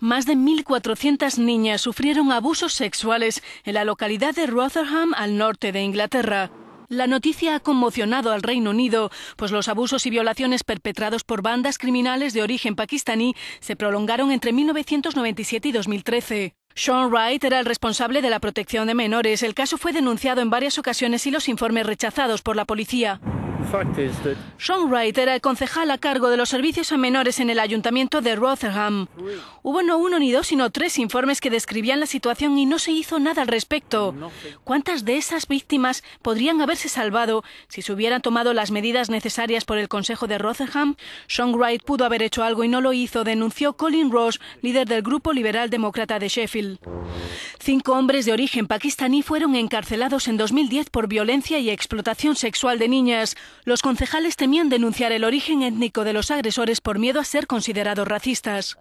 más de 1.400 niñas sufrieron abusos sexuales en la localidad de Rotherham, al norte de Inglaterra. La noticia ha conmocionado al Reino Unido, pues los abusos y violaciones perpetrados por bandas criminales de origen pakistaní se prolongaron entre 1997 y 2013. Sean Wright era el responsable de la protección de menores. El caso fue denunciado en varias ocasiones y los informes rechazados por la policía. Sean Wright era el concejal a cargo de los servicios a menores en el ayuntamiento de Rotherham. Hubo no uno ni dos, sino tres informes que describían la situación y no se hizo nada al respecto. ¿Cuántas de esas víctimas podrían haberse salvado si se hubieran tomado las medidas necesarias por el Consejo de Rotherham? Sean Wright pudo haber hecho algo y no lo hizo, denunció Colin Ross, líder del Grupo Liberal Demócrata de Sheffield. Cinco hombres de origen pakistaní fueron encarcelados en 2010 por violencia y explotación sexual de niñas. Los concejales temían denunciar el origen étnico de los agresores por miedo a ser considerados racistas.